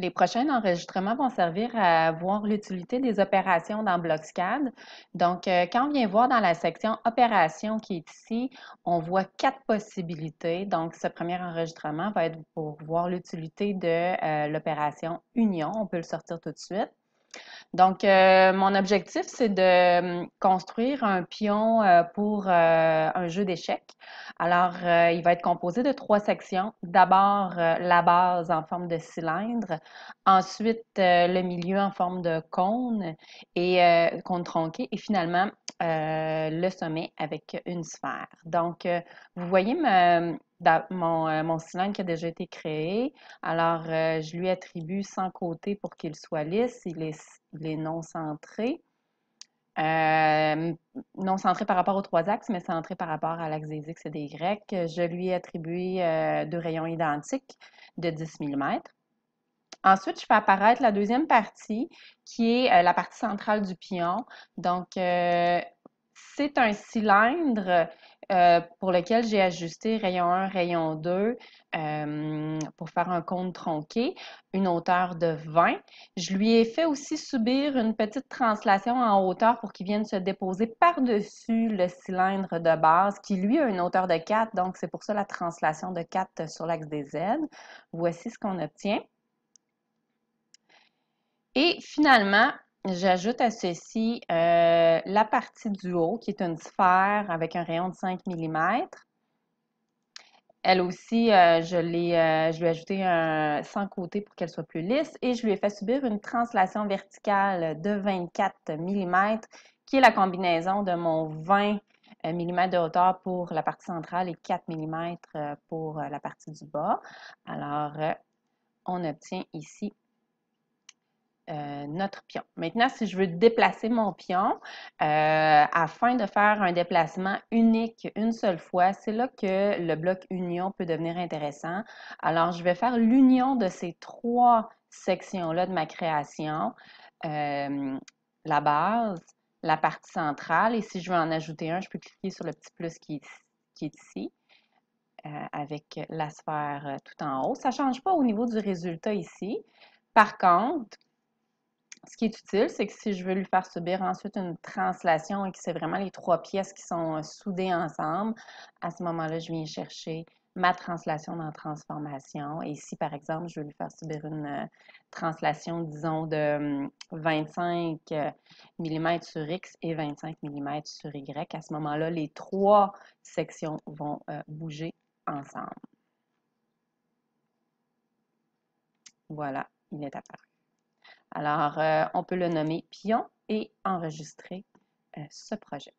Les prochains enregistrements vont servir à voir l'utilité des opérations dans BlockSCAD. Donc, euh, quand on vient voir dans la section Opérations qui est ici, on voit quatre possibilités. Donc, ce premier enregistrement va être pour voir l'utilité de euh, l'opération Union. On peut le sortir tout de suite. Donc, euh, mon objectif, c'est de hum, construire un pion euh, pour euh, un jeu d'échecs. Alors, il va être composé de trois sections. D'abord, la base en forme de cylindre, ensuite, le milieu en forme de cône et cône tronqué, et finalement, le sommet avec une sphère. Donc, vous voyez ma, hum, mon, euh, cylindre qui a déjà été créé. Alors, euh, je lui attribue 100 côtés pour qu'il soit lisse. Il est, non centré. Euh, non centré par rapport aux trois axes, mais centré par rapport à l'axe des X et des Y. Je lui attribue deux rayons identiques de 10 mm. Ensuite, je fais apparaître la deuxième partie, qui est la partie centrale du pion. Donc, c'est un cylindre euh, pour lequel j'ai ajusté rayon 1, rayon 2 euh, pour faire un compte tronqué, une hauteur de 20. Je lui ai fait aussi subir une petite translation en hauteur pour qu'il vienne se déposer par-dessus le cylindre de base qui, lui, a une hauteur de 4, donc c'est pour ça la translation de 4 sur l'axe des Z. Voici ce qu'on obtient. Et finalement, J'ajoute à ceci euh, la partie du haut, qui est une sphère avec un rayon de 5 mm. Elle aussi, euh, je, l'ai, euh, je lui ai ajouté un sans côté pour qu'elle soit plus lisse et je lui ai fait subir une translation verticale de 24 mm, qui est la combinaison de mon 20 mm de hauteur pour la partie centrale et 4 mm pour la partie du bas. Alors, on obtient ici euh, notre pion. Maintenant, si je veux déplacer mon pion, euh, afin de faire un déplacement unique une seule fois, c'est là que le bloc union peut devenir intéressant. Alors, je vais faire l'union de ces trois sections-là de ma création. Euh, la base, la partie centrale, et si je veux en ajouter un, je peux cliquer sur le petit plus qui qui est ici avec la sphère tout en haut. Ça ne change pas au niveau du résultat ici. Par contre, ce qui est utile, c'est que si je veux lui faire subir ensuite une translation et que c'est vraiment les trois pièces qui sont euh, soudées ensemble, à ce moment-là, je viens chercher ma translation dans transformation. Et si, par exemple, je veux lui faire subir une euh, translation, disons, de 25 hum, euh, mm sur X et 25 mm sur Y, à ce moment-là, les trois sections vont bouger ensemble. Voilà, il est apparu. Alors, euh, on peut le nommer Pion et enregistrer euh, ce projet.